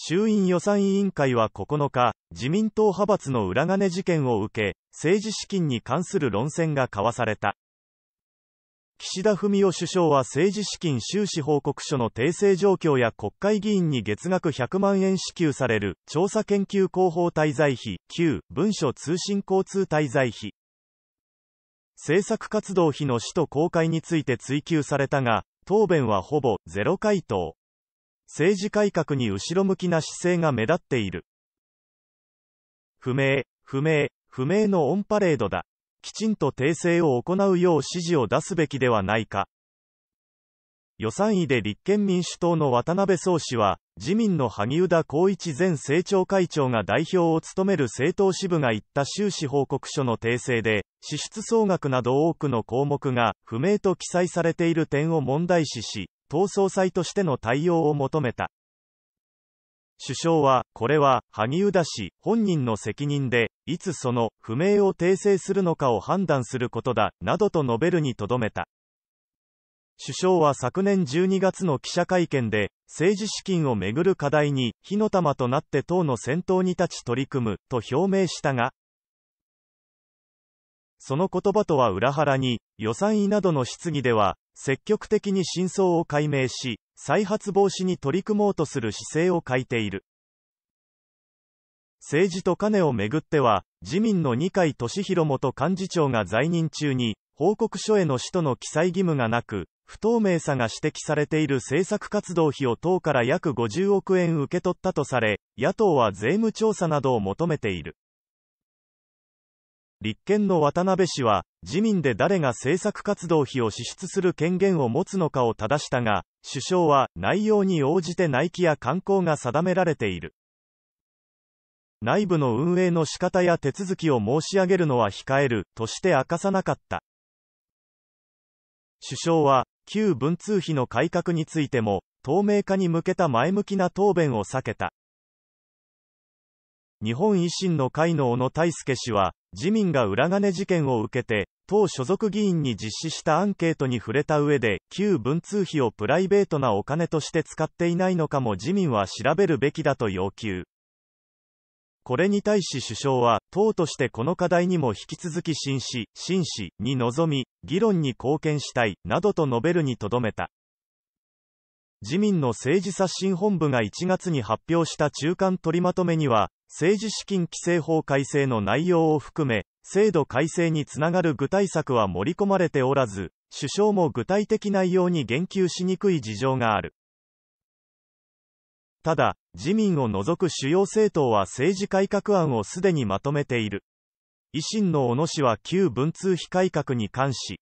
衆院予算委員会は9日、自民党派閥の裏金事件を受け、政治資金に関する論戦が交わされた。岸田文雄首相は政治資金収支報告書の訂正状況や国会議員に月額100万円支給される調査研究広報滞在費、旧文書通信交通滞在費、政策活動費の使途公開について追及されたが、答弁はほぼゼロ回答。政治改革に後ろ向きな姿勢が目立っている。不明、不明、不明のオンパレードだ。きちんと訂正を行うよう指示を出すべきではないか。予算委で立憲民主党の渡辺総氏は、自民の萩生田光一前政調会長が代表を務める政党支部が言った収支報告書の訂正で、支出総額など多くの項目が不明と記載されている点を問題視し、党総裁としての対応を求めた。首相は、これは、萩生田氏、本人の責任で、いつその、不明を訂正するのかを判断することだ、などと述べるにとどめた。首相は昨年12月の記者会見で、政治資金をめぐる課題に、火の玉となって党の先頭に立ち取り組む、と表明したが、その言葉とは裏腹に、予算委などの質疑では、積極的に真相を解明し、再発防止に取り組もうとする姿勢を欠いている。政治と金をめぐっては、自民の二階俊博元幹事長が在任中に、報告書への使途の記載義務がなく、不透明さが指摘されている政策活動費を党から約50億円受け取ったとされ、野党は税務調査などを求めている。立憲の渡辺氏は、自民で誰が政策活動費を支出する権限を持つのかを正したが、首相は内容に応じて内規や慣行が定められている。内部の運営の仕方や手続きを申し上げるのは控えるとして明かさなかった。首相は、旧文通費の改革についても、透明化に向けた前向きな答弁を避けた。日本維新の会の小野泰輔氏は、自民が裏金事件を受けて、党所属議員に実施したアンケートに触れた上で、旧文通費をプライベートなお金として使っていないのかも自民は調べるべきだと要求。これに対し首相は、党としてこの課題にも引き続き真摯、真摯に臨み、議論に貢献したい、などと述べるにとどめた。自民の政治刷新本部が1月に発表した中間取りまとめには、政治資金規正法改正の内容を含め、制度改正につながる具体策は盛り込まれておらず、首相も具体的内容に言及しにくい事情がある。ただ、自民を除く主要政党は政治改革案をすでにまとめている。維新の小野氏は旧文通費改革に関し、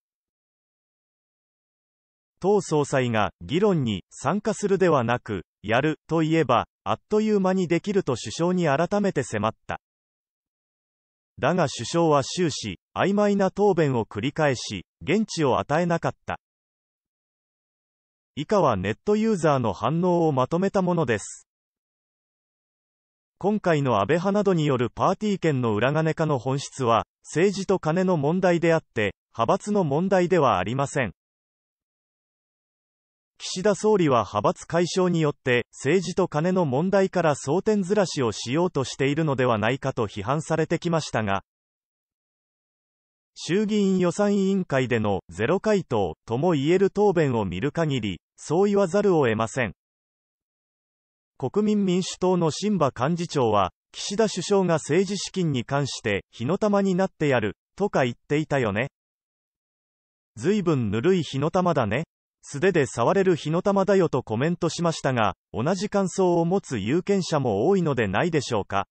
党総裁が議論に参加するではなく、やるといえば、あっという間にできると首相に改めて迫った。だが首相は終始、曖昧な答弁を繰り返し、現地を与えなかった。以下はネットユーザーの反応をまとめたものです。今回の安倍派などによるパーティー券の裏金化の本質は、政治と金の問題であって、派閥の問題ではありません。岸田総理は派閥解消によって政治と金の問題から争点ずらしをしようとしているのではないかと批判されてきましたが衆議院予算委員会でのゼロ回答とも言える答弁を見る限りそう言わざるを得ません国民民主党の新馬幹事長は岸田首相が政治資金に関して火の玉になってやるとか言っていたよね随分ぬるい火の玉だね素手で触れる火の玉だよとコメントしましたが、同じ感想を持つ有権者も多いのでないでしょうか。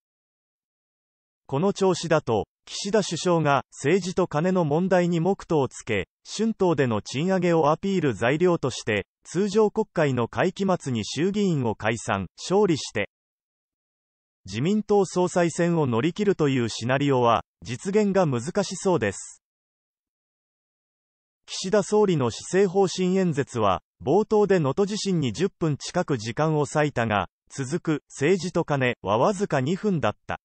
この調子だと、岸田首相が政治と金の問題に目途をつけ、春闘での賃上げをアピール材料として、通常国会の会期末に衆議院を解散、勝利して、自民党総裁選を乗り切るというシナリオは、実現が難しそうです。岸田総理の施政方針演説は、冒頭で能登地震に10分近く時間を割いたが、続く政治と金はわずか2分だった。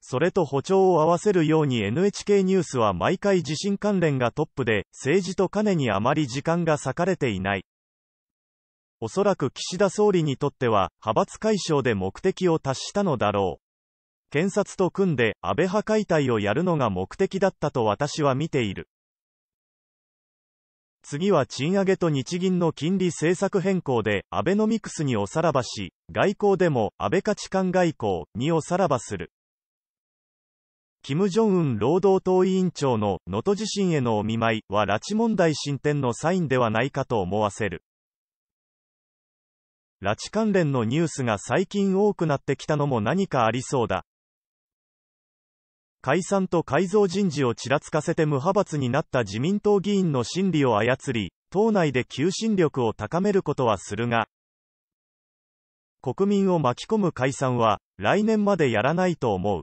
それと歩調を合わせるように NHK ニュースは毎回地震関連がトップで、政治と金にあまり時間が割かれていない。おそらく岸田総理にとっては、派閥解消で目的を達したのだろう。検察と組んで安倍派解体をやるのが目的だったと私は見ている。次は賃上げと日銀の金利政策変更でアベノミクスにおさらばし、外交でも安倍価値観外交におさらばする。金正恩労働党委員長の能登地震へのお見舞いは拉致問題進展のサインではないかと思わせる。拉致関連のニュースが最近多くなってきたのも何かありそうだ。解散と改造人事をちらつかせて無派閥になった自民党議員の心理を操り、党内で求心力を高めることはするが、国民を巻き込む解散は、来年までやらないと思う。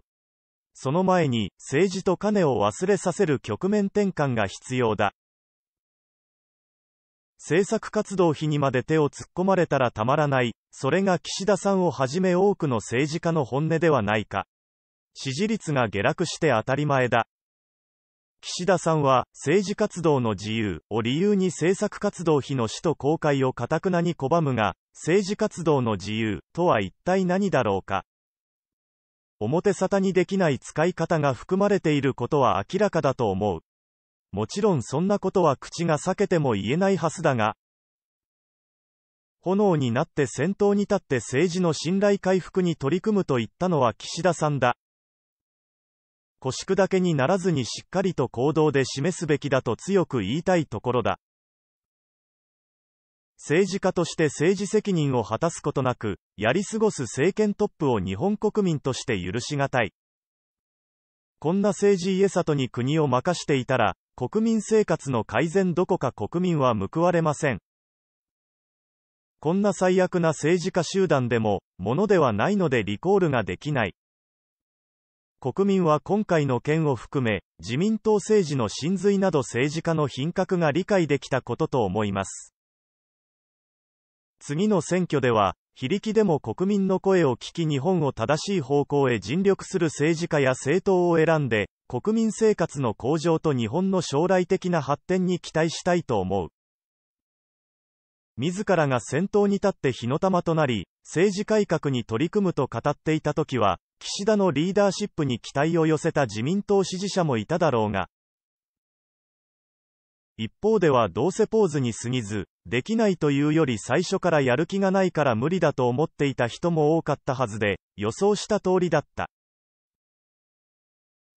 その前に、政治と金を忘れさせる局面転換が必要だ。政策活動費にまで手を突っ込まれたらたまらない、それが岸田さんをはじめ多くの政治家の本音ではないか。支持率が下落して当たり前だ。岸田さんは、政治活動の自由を理由に政策活動費の使途公開をかたくなに拒むが、政治活動の自由とは一体何だろうか。表沙汰にできない使い方が含まれていることは明らかだと思う。もちろんそんなことは口が裂けても言えないはずだが、炎になって先頭に立って政治の信頼回復に取り組むと言ったのは岸田さんだ。古縮だけにならずにしっかりと行動で示すべきだと強く言いたいところだ。政治家として政治責任を果たすことなく、やり過ごす政権トップを日本国民として許しがたい。こんな政治家里に国を任していたら、国民生活の改善どこか国民は報われません。こんな最悪な政治家集団でも、ものではないのでリコールができない。国民は今回の件を含め、自民党政治の真髄など政治家の品格が理解できたことと思います。次の選挙では、非力でも国民の声を聞き日本を正しい方向へ尽力する政治家や政党を選んで、国民生活の向上と日本の将来的な発展に期待したいと思う。自らが先頭に立って火の玉となり、政治改革に取り組むと語っていた時は、岸田のリーダーシップに期待を寄せた自民党支持者もいただろうが、一方ではどうせポーズに過ぎず、できないというより最初からやる気がないから無理だと思っていた人も多かったはずで、予想した通りだった。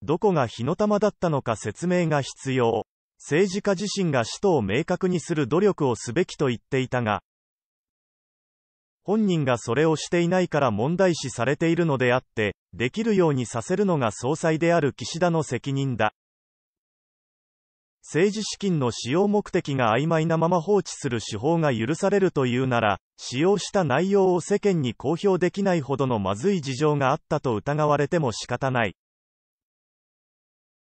どこが火の玉だったのか説明が必要。政治家自身が使途を明確にする努力をすべきと言っていたが、本人がそれをしていないから問題視されているのであって、できるようにさせるのが総裁である岸田の責任だ。政治資金の使用目的が曖昧なまま放置する手法が許されるというなら、使用した内容を世間に公表できないほどのまずい事情があったと疑われても仕方ない。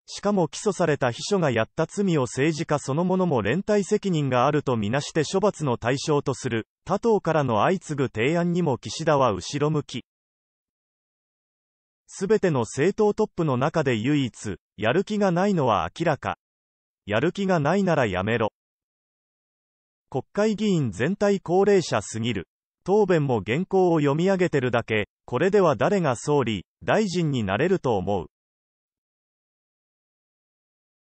しかも起訴された秘書がやった罪を政治家そのものも連帯責任があるとみなして処罰の対象とする、他党からの相次ぐ提案にも岸田は後ろ向き。すべての政党トップの中で唯一、やる気がないのは明らか。やる気がないならやめろ。国会議員全体高齢者すぎる。答弁も原稿を読み上げてるだけ、これでは誰が総理、大臣になれると思う。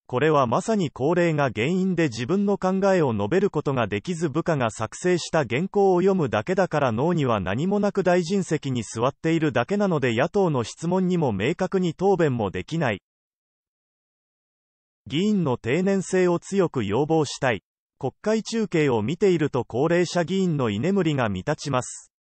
これはまさに高齢が原因で自分の考えを述べることができず部下が作成した原稿を読むだけだから脳には何もなく大臣席に座っているだけなので野党の質問にも明確に答弁もできない。議員の定年制を強く要望したい。国会中継を見ていると高齢者議員の居眠りが見立ちます。